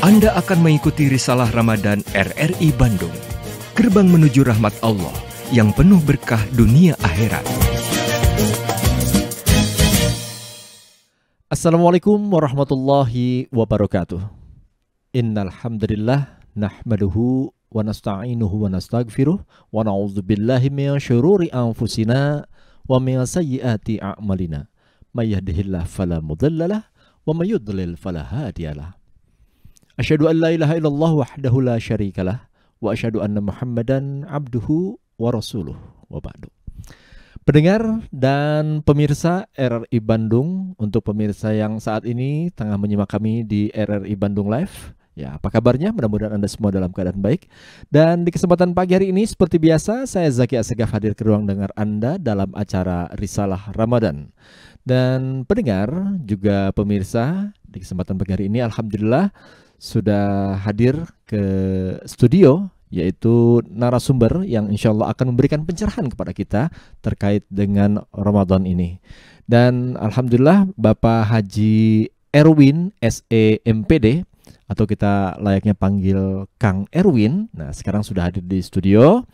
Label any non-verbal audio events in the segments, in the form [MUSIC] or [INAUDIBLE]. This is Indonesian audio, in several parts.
Anda akan mengikuti risalah Ramadan RRI Bandung. Gerbang menuju rahmat Allah yang penuh berkah dunia akhirat. Assalamualaikum warahmatullahi wabarakatuh. Innalhamdulillah nahmaduhu wa nasta'inuhu wa nasta'gfiruh wa na'udzubillahi min syururi anfusina wa min sayyiati a'malina may yahdihillah fala wa may yudlil fala hadiyalah asyhadu an la ilaha illallah wahdahu wa asyhadu anna abduhu wa wa ba'du Pendengar dan pemirsa RRI Bandung, untuk pemirsa yang saat ini tengah menyimak kami di RRI Bandung Live, Ya, apa kabarnya? Mudah-mudahan Anda semua dalam keadaan baik. Dan di kesempatan pagi hari ini, seperti biasa, saya Zaki Asegaf hadir ke ruang dengar Anda dalam acara Risalah Ramadan. Dan pendengar, juga pemirsa, di kesempatan pagi hari ini, Alhamdulillah, sudah hadir ke studio yaitu narasumber yang insya Allah akan memberikan pencerahan kepada kita terkait dengan Ramadan ini. Dan Alhamdulillah Bapak Haji Erwin SEMPD atau kita layaknya panggil Kang Erwin. Nah, sekarang sudah hadir di studio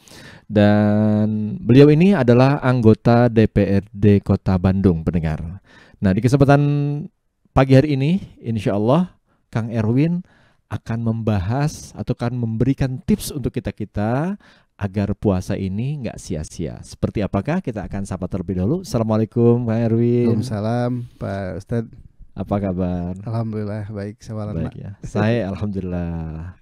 dan beliau ini adalah anggota DPRD Kota Bandung, pendengar. Nah, di kesempatan pagi hari ini, insya Allah Kang Erwin akan membahas atau akan memberikan tips untuk kita-kita agar puasa ini nggak sia-sia. Seperti apakah kita akan sapa terlebih dahulu. Assalamualaikum Kang Erwin. Waalaikumsalam Pak Ustadz. Apa kabar? Alhamdulillah baik semalam. Baik ya. Saya alhamdulillah.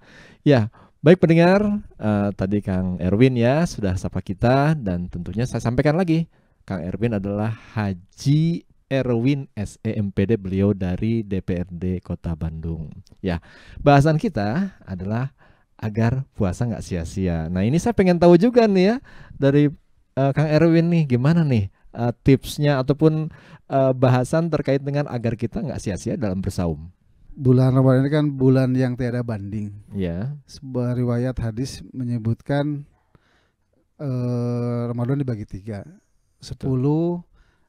Ya, baik pendengar, uh, tadi Kang Erwin ya sudah sapa kita dan tentunya saya sampaikan lagi, Kang Erwin adalah Haji Erwin SEMPD beliau dari DPRD Kota Bandung. Ya, bahasan kita adalah agar puasa nggak sia-sia. Nah ini saya pengen tahu juga nih ya dari uh, Kang Erwin nih gimana nih uh, tipsnya ataupun uh, bahasan terkait dengan agar kita nggak sia-sia dalam bersaum? Bulan Ramadan ini kan bulan yang tiada banding. Ya. Yeah. Sebuah riwayat hadis menyebutkan uh, Ramadan dibagi tiga. Sepuluh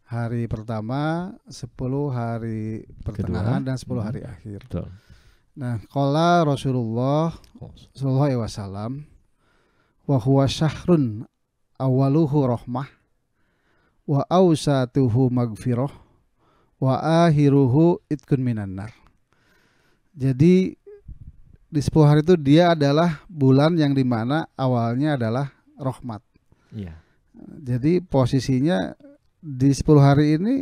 hari pertama, sepuluh hari pertengahan, Kedua. dan sepuluh hari hmm. akhir. Betul. Nah, kala Rasulullah Sallallahu Alaihi Wasallam, wahwa syahrun awaluhu rahmah, wa ausatuhu magfirah wa ahiruhu itkun minan Jadi di 10 hari itu dia adalah bulan yang dimana awalnya adalah rahmat. Iya. Jadi posisinya di 10 hari ini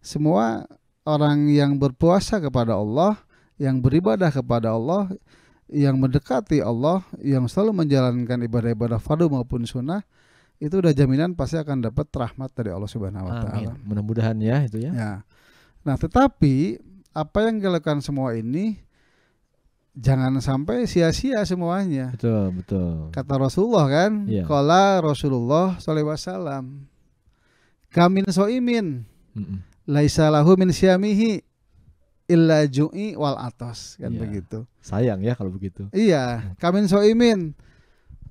semua orang yang berpuasa kepada Allah, yang beribadah kepada Allah, yang mendekati Allah, yang selalu menjalankan ibadah-ibadah fardu maupun sunnah, itu udah jaminan pasti akan dapat rahmat dari Allah Subhanahu wa taala. Mudah-mudahan ya itu ya. ya. Nah, tetapi apa yang dilakukan semua ini jangan sampai sia-sia semuanya. Betul, betul. Kata Rasulullah kan, ya. kala Rasulullah sallallahu alaihi wasallam kamin soimin mm laisa lahu min syamihi illa ju'i wal atos kan ya. begitu. Sayang ya kalau begitu. Iya, kamin soimin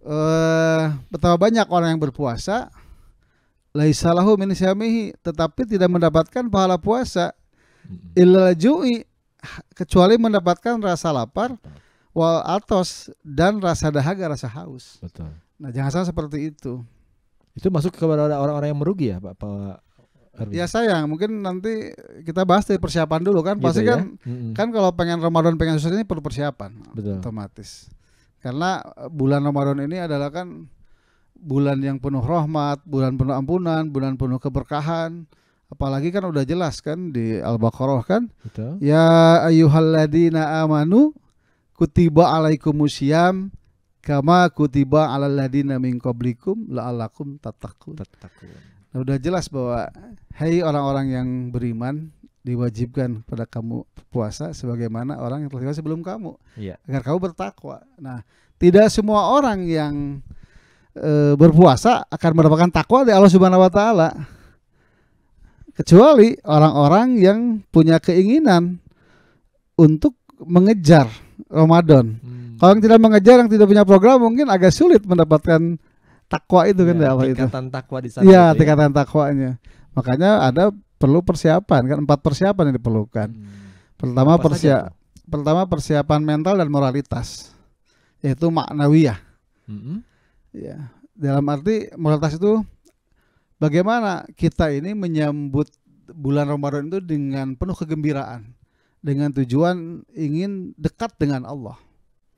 Eh, betapa banyak orang yang berpuasa laisalahu min syamihi tetapi tidak mendapatkan pahala puasa illa ju'i kecuali mendapatkan rasa lapar wal atos dan rasa dahaga rasa haus. Betul. Nah, jangan salah seperti itu. Itu masuk kepada orang-orang yang merugi ya, Pak, Pak Ya sayang, mungkin nanti kita bahas dari persiapan dulu kan. Gitu Pasti kan ya? kan mm -hmm. kan kalau pengen Ramadan pengen sukses ini perlu persiapan Betul. otomatis. Karena eh, bulan Ramadan ini adalah kan bulan yang penuh rahmat, bulan penuh ampunan, bulan penuh keberkahan. Apalagi kan udah jelas kan di Al-Baqarah kan. Betul. Ya ayyuhalladzina amanu kutiba alaikumusiyam kama kutiba alal ladina min qablikum la'allakum tattaqun. Tattaqun. Nah, udah jelas bahwa hai hey orang-orang yang beriman, diwajibkan pada kamu puasa sebagaimana orang yang telah puasa sebelum kamu iya. agar kamu bertakwa. Nah, tidak semua orang yang e, berpuasa akan mendapatkan takwa dari Allah Subhanahu wa taala. Kecuali orang-orang yang punya keinginan untuk mengejar Ramadan. Hmm. Kalau yang tidak mengejar, yang tidak punya program mungkin agak sulit mendapatkan takwa itu ya, kan ya, Allah tingkatan itu. takwa di sana. Iya, gitu ya. tingkatan ya. takwanya. Makanya ada perlu persiapan kan empat persiapan yang diperlukan. Hmm. Pertama persiap pertama persiapan mental dan moralitas yaitu maknawiyah. Hmm. Ya, dalam arti moralitas itu bagaimana kita ini menyambut bulan Ramadan itu dengan penuh kegembiraan dengan tujuan ingin dekat dengan Allah.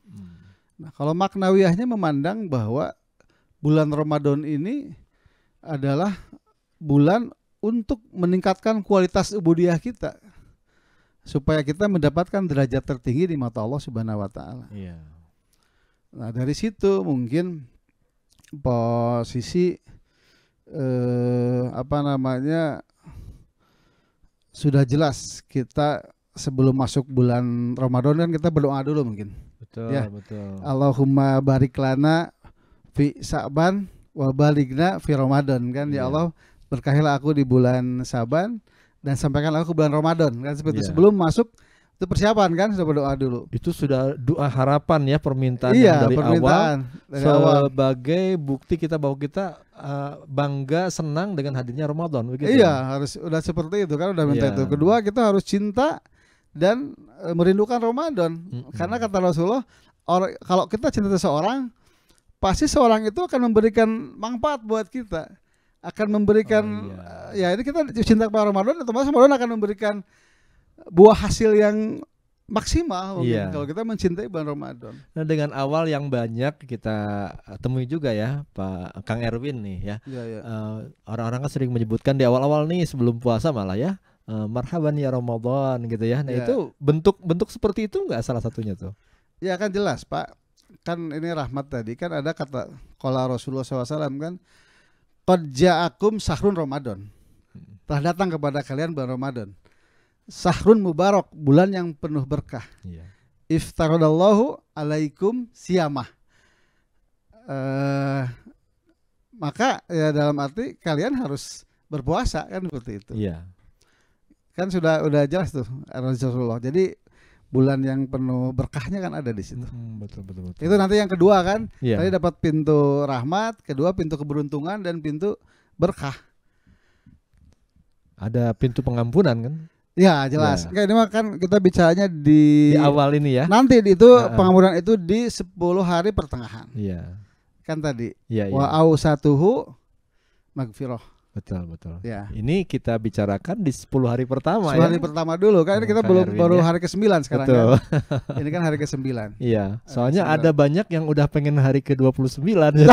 Hmm. Nah, kalau maknawiyahnya memandang bahwa bulan Ramadan ini adalah bulan untuk meningkatkan kualitas ubudiah kita supaya kita mendapatkan derajat tertinggi di mata Allah Subhanahu wa taala. Iya. Nah, dari situ mungkin posisi eh apa namanya sudah jelas kita sebelum masuk bulan Ramadan kan kita berdoa dulu mungkin. Betul, ya. betul. Allahumma barik lana fi Sa'ban wa baligna fi Ramadan kan ya iya. Allah berkahilah aku di bulan Saban dan sampaikan aku bulan Ramadan kan seperti yeah. sebelum masuk itu persiapan kan sudah berdoa dulu. Itu sudah doa harapan ya permintaan iya, dari permintaan awal dari sebagai awal. bukti kita bahwa kita uh, bangga senang dengan hadirnya Ramadan begitu. Ya? Iya, kan? harus udah seperti itu kan udah minta yeah. itu. Kedua, kita harus cinta dan uh, merindukan Ramadan. Mm -hmm. Karena kata Rasulullah, or, kalau kita cinta seseorang, pasti seorang itu akan memberikan manfaat buat kita akan memberikan oh, iya. Eh, ya ini kita cinta kepada Ramadan otomatis Ramadan akan memberikan buah hasil yang maksimal mungkin iya. kalau kita mencintai bulan Ramadan. Nah dengan awal yang banyak kita eh, temui juga ya Pak Kang Erwin nih ya. Uh, orang-orang kan sering menyebutkan di awal-awal nih sebelum puasa malah ya uh, marhaban ya Ramadan gitu ya. Nah itu bentuk-bentuk seperti itu nggak salah satunya tuh? Ya kan jelas Pak. Kan ini rahmat tadi kan ada kata kalau Rasulullah SAW kan Kodja'akum sahrun Ramadan. Telah datang kepada kalian bulan Ramadan. Sahrun mubarak, bulan yang penuh berkah. Yeah. Iftaradallahu alaikum siyamah. Uh, maka ya dalam arti kalian harus berpuasa kan seperti itu. Iya. Yeah. Kan sudah udah jelas tuh Rasulullah. Jadi bulan yang penuh berkahnya kan ada di situ. Hmm, betul, betul betul. Itu nanti yang kedua kan, yeah. tadi dapat pintu rahmat, kedua pintu keberuntungan dan pintu berkah. Ada pintu pengampunan kan? Ya jelas. Yeah. Kayak ini mah kan kita bicaranya di, di awal ini ya. Nanti itu uh pengampunan itu di 10 hari pertengahan. Iya. Kan tadi. Iya. yeah. Wa au satuhu magfirah Betul betul. Ya. Ini kita bicarakan di 10 hari pertama 10 ya. hari pertama dulu kan ini kita belum baru hari ke-9 sekarang betul. kan. [LAUGHS] ini kan hari ke-9. Iya. Soalnya ada banyak yang udah pengen hari ke-29 ya.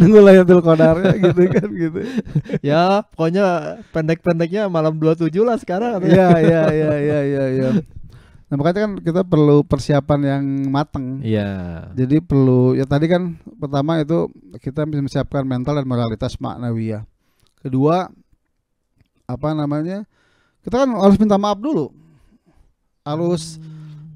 Tunggu Lailatul Qadar gitu kan gitu. [LAUGHS] ya, pokoknya pendek-pendeknya malam 27 lah sekarang. Iya iya iya iya iya iya. Nah makanya kan kita perlu persiapan yang matang. Iya. Yeah. Jadi perlu ya tadi kan pertama itu kita bisa menyiapkan mental dan moralitas maknawiyah. Kedua apa namanya? Kita kan harus minta maaf dulu. Harus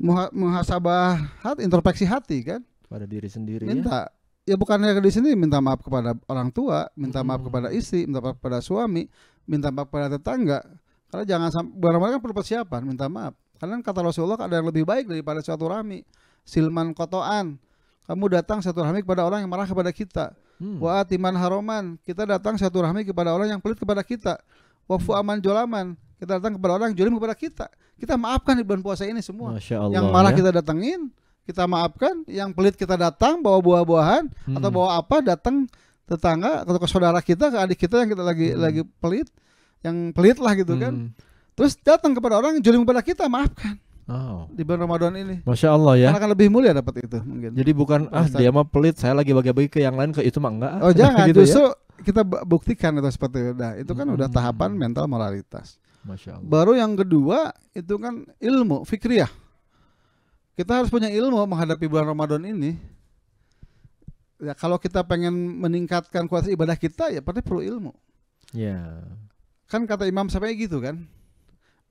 hmm. muhasabah hati, introspeksi hati kan. Pada diri sendiri. Minta ya, ya bukannya ke diri sendiri minta maaf kepada orang tua, minta maaf hmm. kepada istri, minta maaf kepada suami, minta maaf kepada tetangga. Karena jangan sampai barang-barang kan perlu persiapan, minta maaf karena kata Rasulullah ada yang lebih baik daripada satu rami Silman kotoan. Kamu datang satu rami kepada orang yang marah kepada kita. Hmm. Wa atiman haroman. Kita datang satu rami kepada orang yang pelit kepada kita. Wa aman jolaman. Kita datang kepada orang yang jolim kepada kita. Kita maafkan di bulan puasa ini semua. Allah, yang marah ya? kita datangin kita maafkan. Yang pelit kita datang bawa buah-buahan hmm. atau bawa apa datang tetangga atau ke saudara kita, ke adik kita yang kita lagi hmm. lagi pelit, yang pelit lah gitu kan. hmm. kan Terus datang kepada orang yang kepada kita, maafkan. Oh. Di bulan Ramadan ini. Masya Allah ya. Karena akan lebih mulia dapat itu mungkin. Jadi bukan ah dia mah pelit, saya lagi bagi-bagi ke yang lain ke itu mah enggak. Oh gitu jangan, gitu justru ya? kita buktikan itu seperti itu. Nah, itu kan hmm. udah tahapan mental moralitas. Masya Allah. Baru yang kedua itu kan ilmu fikriyah. Kita harus punya ilmu menghadapi bulan Ramadan ini. Ya kalau kita pengen meningkatkan kuasa ibadah kita ya pasti perlu ilmu. Ya. Yeah. Kan kata Imam sampai gitu kan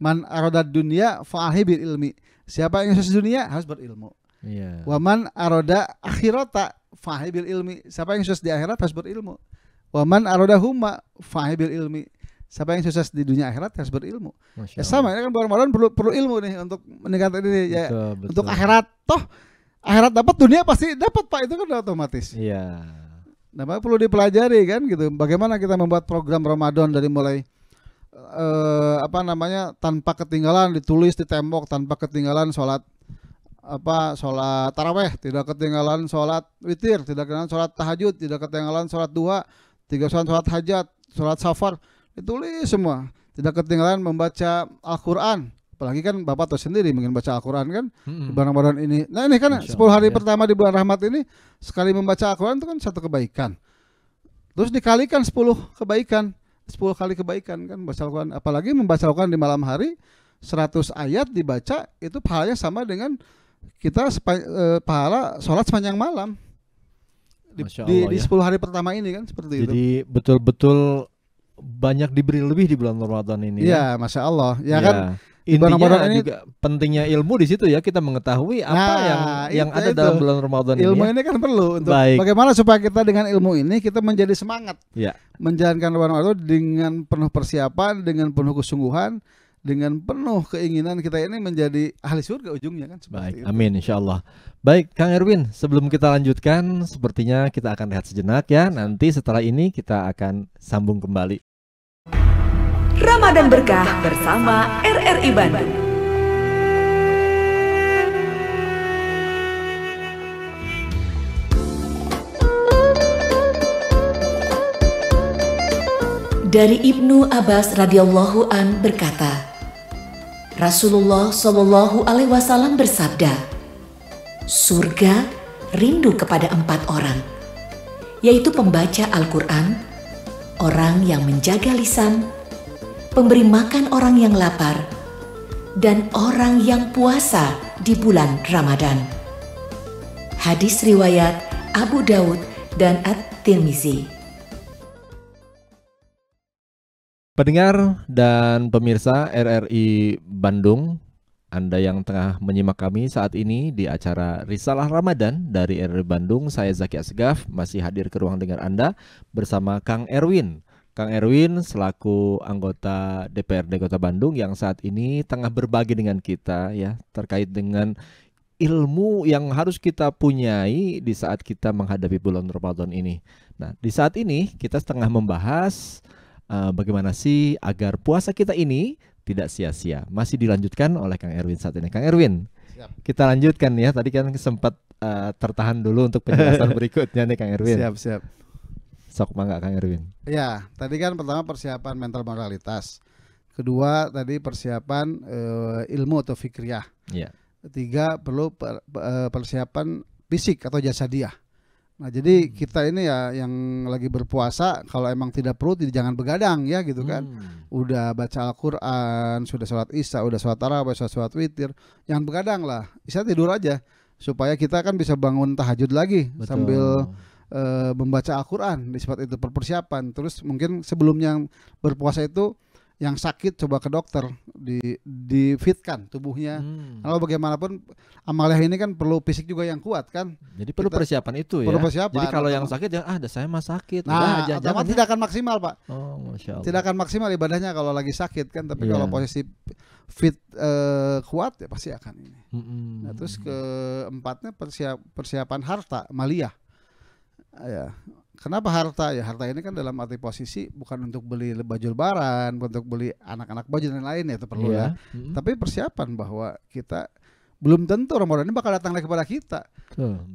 man aroda dunia fa'ahi bil ilmi. Siapa yang sukses dunia harus berilmu. Yeah. Waman aroda akhirata fa'ahi bil ilmi. Siapa yang sukses di akhirat harus berilmu. Waman aroda huma fa'ahi bil ilmi. Siapa yang sukses di dunia akhirat harus berilmu. Ya sama, ini kan bulan Ramadan perlu perlu ilmu nih untuk meningkatkan ini ya. Betul, Untuk akhirat toh akhirat dapat dunia pasti dapat Pak itu kan otomatis. Iya. Namanya perlu dipelajari kan gitu. Bagaimana kita membuat program Ramadan dari mulai eh, apa namanya tanpa ketinggalan ditulis di tembok tanpa ketinggalan sholat apa sholat taraweh tidak ketinggalan sholat witir tidak ketinggalan sholat tahajud tidak ketinggalan sholat duha tiga sholat sholat hajat sholat safar ditulis semua tidak ketinggalan membaca Al-Quran apalagi kan bapak tuh sendiri mungkin baca Al-Quran kan hmm. barang bulan ini nah ini kan sepuluh hari ya. pertama di bulan rahmat ini sekali membaca Al-Quran itu kan satu kebaikan terus dikalikan sepuluh kebaikan 10 kali kebaikan kan baca Al-Quran apalagi membaca Al-Quran di malam hari 100 ayat dibaca itu pahalanya sama dengan kita sepa, e, pahala sholat sepanjang malam di, Allah, di, di ya. 10 hari pertama ini kan seperti jadi, itu jadi betul-betul banyak diberi lebih di bulan Ramadan ini Iya, ya Masya Allah ya, ya. kan intinya barang ini, juga pentingnya ilmu di situ ya kita mengetahui apa nah, yang yang ada itu. dalam bulan Ramadan ini. Ilmu ya. ini kan perlu untuk Baik. bagaimana supaya kita dengan ilmu ini kita menjadi semangat. Ya. Menjalankan Ramadan dengan penuh persiapan, dengan penuh kesungguhan, dengan penuh keinginan kita ini menjadi ahli surga ujungnya kan Baik, itu. amin insyaallah. Baik, Kang Erwin, sebelum kita lanjutkan sepertinya kita akan lihat sejenak ya. Nanti setelah ini kita akan sambung kembali. Ramadan Berkah bersama RRI Bandung. Dari Ibnu Abbas radhiyallahu an berkata, Rasulullah Shallallahu alaihi wasallam bersabda, "Surga rindu kepada empat orang, yaitu pembaca Al-Qur'an, orang yang menjaga lisan, pemberi makan orang yang lapar, dan orang yang puasa di bulan Ramadan. Hadis riwayat Abu Daud dan At-Tirmizi. Pendengar dan pemirsa RRI Bandung, Anda yang tengah menyimak kami saat ini di acara Risalah Ramadan dari RRI Bandung, saya Zaki Asgaf masih hadir ke ruang dengar Anda bersama Kang Erwin Kang Erwin selaku anggota DPRD Kota Bandung yang saat ini tengah berbagi dengan kita ya terkait dengan ilmu yang harus kita punyai di saat kita menghadapi bulan Ramadan ini. Nah, di saat ini kita setengah membahas uh, bagaimana sih agar puasa kita ini tidak sia-sia. Masih dilanjutkan oleh Kang Erwin saat ini. Kang Erwin, Siap. kita lanjutkan ya. Tadi kan sempat uh, tertahan dulu untuk penjelasan [LAUGHS] berikutnya nih Kang Erwin. Siap, siap. Sok mangga Kang Erwin. Ya, tadi kan pertama persiapan mental moralitas. Kedua tadi persiapan uh, ilmu atau fikriah. Iya. Ketiga perlu per, uh, persiapan fisik atau jasa dia. Nah, jadi hmm. kita ini ya yang lagi berpuasa kalau emang tidak perlu jangan begadang ya gitu kan. Hmm. Udah baca Al-Qur'an, sudah sholat Isya, sudah sholat tarawih, sudah sholat witir. Jangan begadang lah. Bisa tidur aja supaya kita kan bisa bangun tahajud lagi Betul. sambil uh, membaca Al-Quran di saat itu persiapan terus mungkin sebelumnya yang berpuasa itu yang sakit coba ke dokter di difitkan tubuhnya hmm. kalau bagaimanapun amalnya ini kan perlu fisik juga yang kuat kan jadi perlu persiapan itu perlu ya perlu persiapan jadi kalau yang sakit ya ah saya mah sakit nah jangan, ya. tidak akan maksimal pak oh, Masya Allah. tidak akan maksimal ibadahnya kalau lagi sakit kan tapi yeah. kalau iya. posisi fit uh, kuat ya pasti akan ini mm -hmm. nah, terus keempatnya persiap persiapan harta maliyah Ah, ya kenapa harta ya harta ini kan dalam arti posisi bukan untuk beli baju lebaran bukan untuk beli anak-anak baju dan lain ya itu perlu yeah. ya hmm. tapi persiapan bahwa kita belum tentu Ramadan ini bakal datang lagi kepada kita.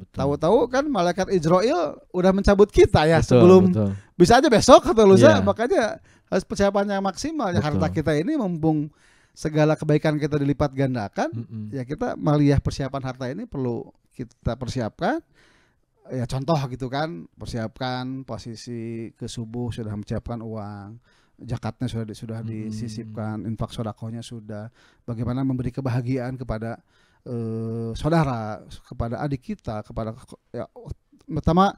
Tahu-tahu kan malaikat Israel udah mencabut kita ya betul, sebelum betul. bisa aja besok atau lusa yeah. makanya harus persiapannya maksimal ya harta kita ini mumpung segala kebaikan kita dilipat gandakan mm -hmm. ya kita melihat persiapan harta ini perlu kita persiapkan ya contoh gitu kan persiapkan posisi ke subuh sudah menyiapkan uang jakatnya sudah di, sudah disisipkan hmm. infak sodakonya sudah bagaimana memberi kebahagiaan kepada eh, saudara kepada adik kita kepada ya, pertama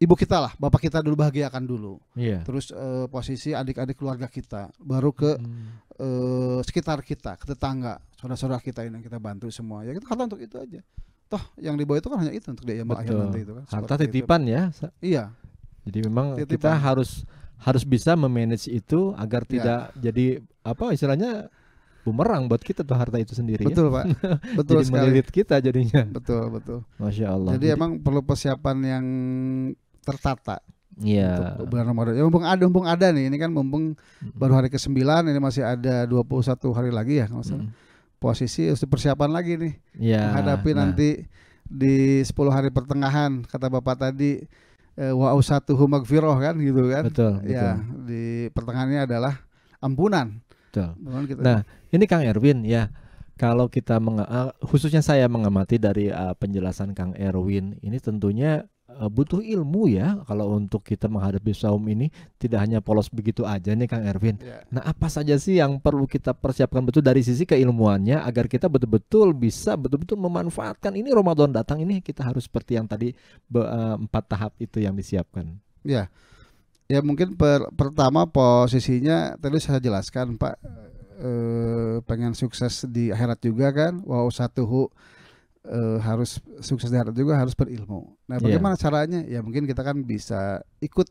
ibu kita lah bapak kita dulu bahagiakan dulu yeah. terus eh, posisi adik-adik keluarga kita baru ke hmm. eh, sekitar kita ke tetangga saudara-saudara kita ini yang kita bantu semua ya kita kata untuk itu aja toh yang dibawa itu kan hanya itu untuk dia akhir nanti itu kan. Harta titipan ya. Iya. Jadi memang titipan. kita harus harus bisa memanage itu agar iya. tidak ya. jadi apa istilahnya bumerang buat kita tuh harta itu sendiri. Ya. Betul ya? pak, [LAUGHS] betul jadi sekali. melilit kita jadinya. Betul betul. Masya Allah. Jadi, jadi emang perlu persiapan yang tertata. Iya. Bulan Ramadan. Ya mumpung ada mumpung ada nih, ini kan mumpung baru hari ke-9 ini masih ada 21 hari lagi ya kalau -hmm posisi harus persiapan lagi nih ya, menghadapi nah. nanti di 10 hari pertengahan kata Bapak tadi eh, wa usatu humagfiroh kan gitu kan betul ya betul. di pertengahannya adalah ampunan betul kita... nah ini Kang Erwin ya kalau kita menge- eh, khususnya saya mengamati dari uh, penjelasan Kang Erwin ini tentunya Eh, butuh ilmu ya kalau untuk kita menghadapi saum ini tidak hanya polos begitu aja nih Kang Ervin. Ya. Nah, apa saja sih yang perlu kita persiapkan betul dari sisi keilmuannya agar kita betul-betul bisa betul-betul memanfaatkan ini Ramadan datang ini kita harus seperti yang tadi eh, empat tahap itu yang disiapkan. Ya. Ya mungkin per, pertama posisinya tadi saya jelaskan Pak e, pengen sukses di akhirat juga kan. Wa satu uh, harus sukses di akhirat juga harus berilmu. Nah, iya. bagaimana yeah. caranya? Ya mungkin kita kan bisa ikut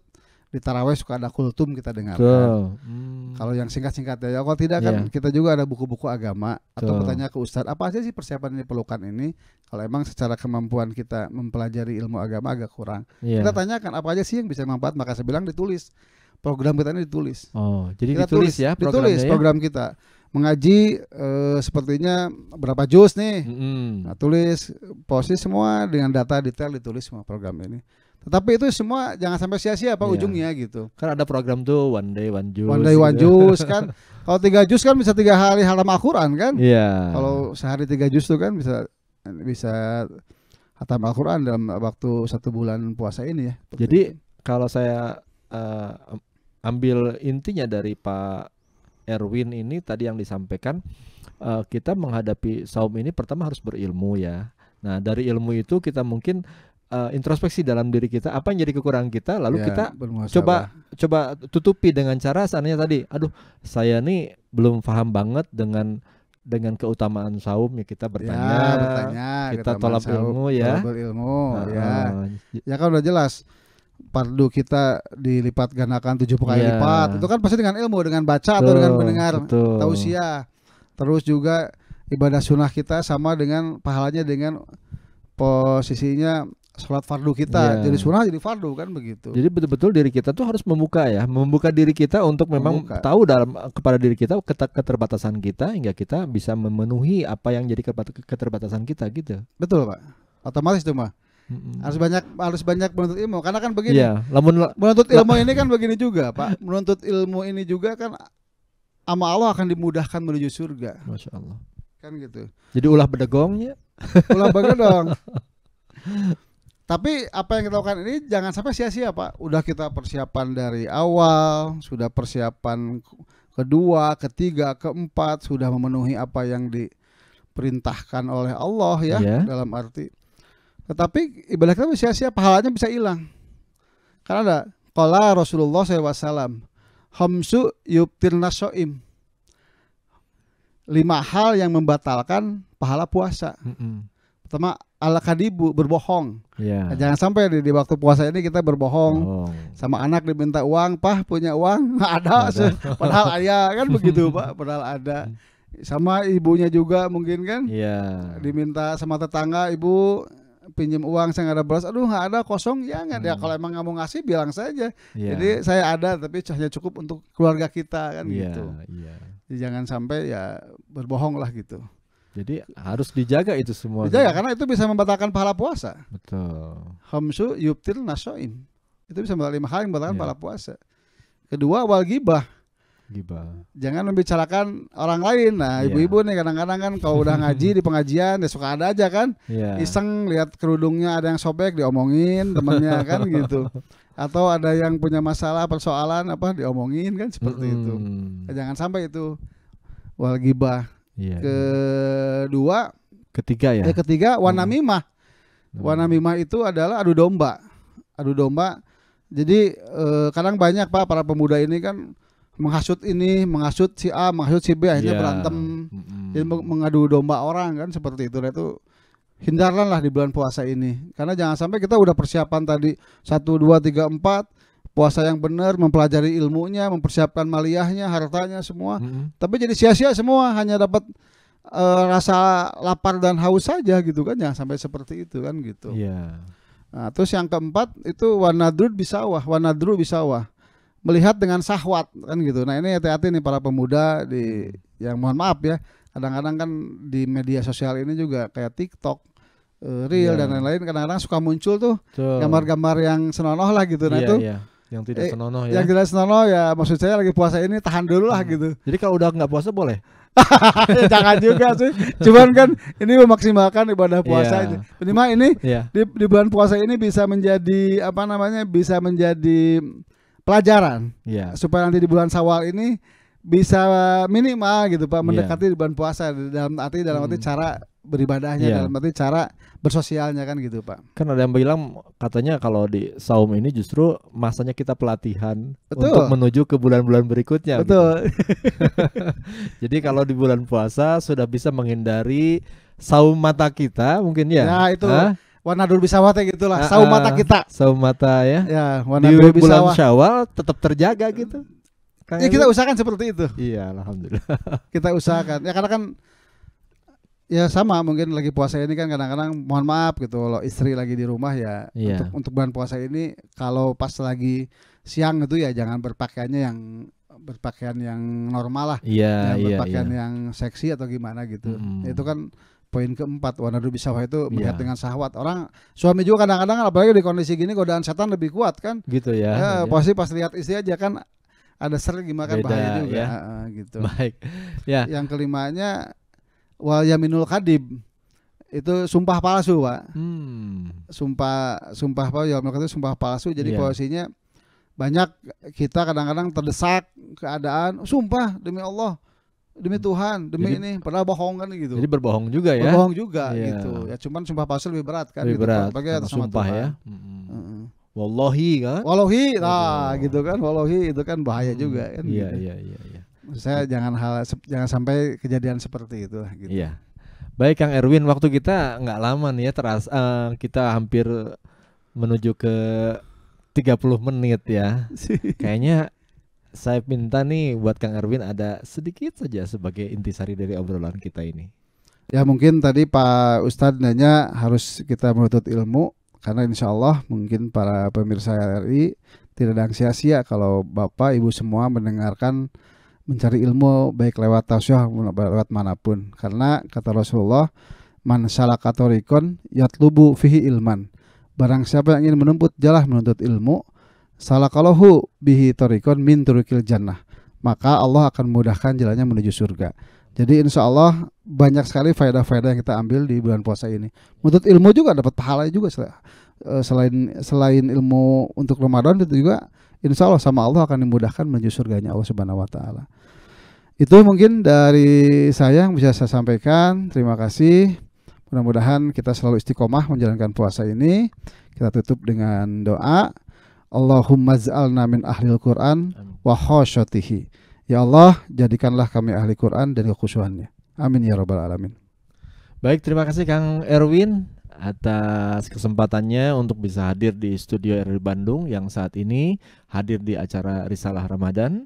di taraweh suka ada kultum kita dengar. Kan? hmm. Kalau yang singkat singkat ya kalau tidak kan iya. kita juga ada buku-buku agama atau bertanya ke ustadz apa aja sih persiapan ini pelukan ini. Kalau emang secara kemampuan kita mempelajari ilmu agama agak kurang, yeah. kita tanyakan apa aja sih yang bisa manfaat. Maka saya bilang ditulis program kita ini ditulis. Oh, jadi kita ditulis tulis, ya ditulis ya? program kita mengaji eh, sepertinya berapa juz nih. mm Nah, tulis posisi semua dengan data detail ditulis semua program ini. Tetapi itu semua jangan sampai sia-sia apa yeah. ujungnya gitu. Kan ada program tuh one day one juice. One day gitu. one juz [LAUGHS] kan. Kalau tiga juz kan bisa tiga hari halam Al-Quran kan. Iya. Yeah. Kalau sehari tiga juz tuh kan bisa bisa hatam Al-Quran dalam waktu satu bulan puasa ini ya. Jadi kalau saya uh, ambil intinya dari Pak Erwin ini tadi yang disampaikan uh, kita menghadapi saum ini pertama harus berilmu ya. Nah, dari ilmu itu kita mungkin uh, introspeksi dalam diri kita apa yang jadi kekurangan kita lalu ya, kita bermasalah. coba coba tutupi dengan cara seandainya tadi aduh saya nih belum paham banget dengan dengan keutamaan saum ya kita bertanya, ya, bertanya kita tolak ilmu ya ilmu nah, ya ya kan udah jelas pardu kita dilipat gandakan tujuh kali yeah. lipat itu kan pasti dengan ilmu dengan baca betul, atau dengan mendengar tausia terus juga ibadah sunnah kita sama dengan pahalanya dengan posisinya sholat fardu kita yeah. jadi sunnah jadi fardu kan begitu jadi betul-betul diri kita tuh harus membuka ya membuka diri kita untuk memang membuka. tahu dalam kepada diri kita keterbatasan kita hingga kita bisa memenuhi apa yang jadi keterbatasan kita gitu betul pak otomatis tuh mah Mm-hmm. Harus banyak harus banyak menuntut ilmu karena kan begini. Yeah, lamun menuntut ilmu ini kan begini juga, Pak. Menuntut ilmu ini juga kan sama Allah akan dimudahkan menuju surga. Masya Allah. Kan gitu. Jadi ulah bedegongnya. ulah bedegong. [LAUGHS] Tapi apa yang kita lakukan ini jangan sampai sia-sia, Pak. Udah kita persiapan dari awal, sudah persiapan kedua, ketiga, keempat, sudah memenuhi apa yang diperintahkan oleh Allah ya yeah. dalam arti tetapi ibadah kita sia-sia, pahalanya bisa hilang. Karena ada Kala Rasulullah SAW Homsu yubtir nasoim Lima hal yang membatalkan pahala puasa mm mm Pertama ala kadibu berbohong yeah. Iya. Jangan sampai di, di waktu puasa ini kita berbohong oh. Sama anak diminta uang Pah punya uang [LAUGHS] nggak ada, ada. [LAUGHS] Padahal ayah kan [LAUGHS] begitu pak Padahal ada Sama ibunya juga mungkin kan yeah. Diminta sama tetangga ibu pinjam uang saya nggak ada beras, aduh nggak ada kosong ya nggak ya, hmm. ya kalau emang nggak mau ngasih bilang saja yeah. jadi saya ada tapi hanya cukup untuk keluarga kita kan yeah, gitu yeah. Jadi jangan sampai ya berbohong lah gitu jadi harus dijaga itu semua dijaga karena itu bisa membatalkan pahala puasa betul hamsu yubtil nasoin itu bisa membatalkan lima hal yang membatalkan yeah. pahala puasa kedua wal gibah Gibah. Jangan membicarakan orang lain. Nah, iya. ibu-ibu yeah. nih kadang-kadang kan kalau udah [LAUGHS] ngaji di pengajian ya suka ada aja kan. Yeah. Iseng lihat kerudungnya ada yang sobek diomongin temennya [LAUGHS] kan gitu. Atau ada yang punya masalah persoalan apa diomongin kan seperti mm -hmm. itu. Nah, jangan sampai itu wal gibah. Yeah. Iya. Kedua, ketiga ya. Eh, ketiga wanamimah. Iya. Hmm. Wanamimah itu adalah adu domba. Adu domba. Jadi eh, kadang banyak Pak para pemuda ini kan menghasut ini, menghasut si A, menghasut si B, akhirnya yeah. berantem, mm-hmm. jadi mengadu domba orang kan seperti itu. Nah, itu hindarlah di bulan puasa ini, karena jangan sampai kita udah persiapan tadi satu dua tiga empat puasa yang benar, mempelajari ilmunya, mempersiapkan maliyahnya, hartanya semua, mm-hmm. tapi jadi sia-sia semua hanya dapat e, rasa lapar dan haus saja gitu kan, jangan sampai seperti itu kan gitu. Yeah. Nah, terus yang keempat itu wanadrud bisawah, wanadru bisawah melihat dengan sahwat kan gitu. Nah ini hati-hati nih para pemuda di hmm. yang mohon maaf ya kadang-kadang kan di media sosial ini juga kayak TikTok, eh, real yeah. dan lain-lain kadang-kadang suka muncul tuh gambar-gambar yang senonoh lah gitu. Nah iya, itu yeah. yang tidak eh, senonoh ya. Yang tidak senonoh ya maksud saya lagi puasa ini tahan dulu lah hmm. gitu. Jadi kalau udah nggak puasa boleh. [LAUGHS] jangan juga sih. Cuman kan ini memaksimalkan ibadah iya. puasa yeah. ini. mah ini yeah. di, di bulan puasa ini bisa menjadi apa namanya? bisa menjadi pelajaran yeah. supaya nanti di bulan Sawal ini bisa eh, minimal gitu Pak iya. mendekati yeah. di bulan puasa dalam arti dalam arti hmm. cara beribadahnya yeah. dalam arti cara bersosialnya kan gitu Pak. Kan ada yang bilang katanya kalau di saum ini justru masanya kita pelatihan Betul. untuk menuju ke bulan-bulan berikutnya. Gitu. Betul. Gitu. [LAUGHS] Jadi kalau di bulan puasa sudah bisa menghindari saum mata kita mungkin ya. Nah, itu. Hah? warna dulu bisa wate ya gitulah, lah. Ah, saum ah. mata kita. Saum mata ya. Ya, warna Di dulu bulan Syawal tetap terjaga gitu. Kayak ya kita usahakan seperti itu. Iya, alhamdulillah. [LAUGHS] kita usahakan. Ya karena kan ya sama mungkin lagi puasa ini kan kadang-kadang mohon maaf gitu kalau istri lagi di rumah ya iya. untuk untuk bulan puasa ini kalau pas lagi siang itu ya jangan berpakaiannya yang berpakaian yang normal lah yeah, iya, berpakaian yeah, berpakaian yeah. yang seksi atau gimana gitu mm. itu kan poin keempat wanadu bisawah itu iya. melihat yeah. dengan sahwat orang suami juga kadang-kadang apalagi di kondisi gini godaan setan lebih kuat kan gitu ya, ya, ya. pasti pas lihat istri aja kan ada sering gimana kan bahaya juga ya. Eh, gitu baik ya yang kelimanya wal yaminul kadib itu sumpah palsu pak hmm. sumpah sumpah apa ya itu sumpah palsu jadi yeah. posisinya banyak kita kadang-kadang terdesak keadaan sumpah demi Allah demi hmm. Tuhan, demi jadi, ini pernah bohong kan gitu. Jadi berbohong juga ya. Berbohong juga yeah. gitu. Ya cuman sumpah palsu lebih berat kan lebih gitu. Berat. Bagi atas sumpah Tuhan. ya. hmm hmm Wallahi kan. Wallahi nah oh. gitu kan. Wallahi itu kan bahaya hmm juga kan. Iya gitu. iya iya iya. Saya jangan hal jangan sampai kejadian seperti itu lah gitu. Iya. Baik Kang Erwin, waktu kita nggak lama nih ya teras uh, kita hampir menuju ke 30 menit ya. [LAUGHS] Kayaknya saya minta nih buat Kang Erwin ada sedikit saja sebagai intisari dari obrolan kita ini. Ya mungkin tadi Pak Ustadz nanya harus kita menuntut ilmu karena insya Allah mungkin para pemirsa RI tidak ada yang sia-sia kalau Bapak Ibu semua mendengarkan mencari ilmu baik lewat maupun lewat manapun karena kata Rasulullah man salakatorikon yatlubu fihi ilman barang siapa yang ingin menuntut jalah menuntut ilmu salakalahu bihi torikon min turukil jannah maka Allah akan mudahkan jalannya menuju surga jadi insya Allah banyak sekali faedah-faedah yang kita ambil di bulan puasa ini. Menurut ilmu juga dapat pahala juga e, selain selain ilmu untuk Ramadan itu juga insya Allah sama Allah akan dimudahkan menuju surganya Allah Subhanahu Wa Taala. Itu mungkin dari saya yang bisa saya sampaikan. Terima kasih. Mudah-mudahan kita selalu istiqomah menjalankan puasa ini. Kita tutup dengan doa. Allahumma z'alna min ahlil Quran wa khasyatihi. Ya Allah, jadikanlah kami ahli Quran dan kekhusyuhannya. Amin ya rabbal alamin. Baik, terima kasih Kang Erwin atas kesempatannya untuk bisa hadir di studio RRI Bandung yang saat ini hadir di acara Risalah Ramadan.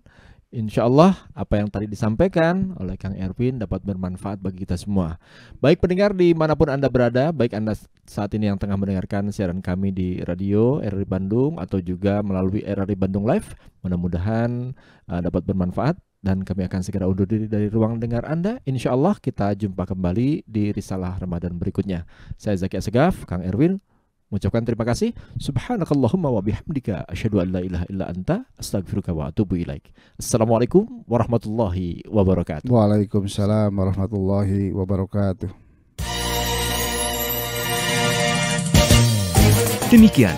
Insya Allah apa yang tadi disampaikan oleh Kang Erwin dapat bermanfaat bagi kita semua. Baik pendengar dimanapun Anda berada, baik Anda saat ini yang tengah mendengarkan siaran kami di radio RRI Bandung atau juga melalui RRI Bandung Live, mudah-mudahan uh, dapat bermanfaat dan kami akan segera undur diri dari ruang dengar Anda. Insya Allah kita jumpa kembali di Risalah Ramadan berikutnya. Saya Zaki Asegaf, Kang Erwin, Mengucapkan terima kasih. Subhanakallahumma wa bihamdika asyhadu an la ilaha illa anta astaghfiruka wa atubu ilaik. Assalamualaikum warahmatullahi wabarakatuh. Waalaikumsalam warahmatullahi wabarakatuh. Demikian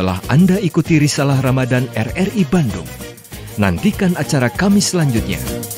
telah Anda ikuti risalah Ramadan RRI Bandung. Nantikan acara kami selanjutnya.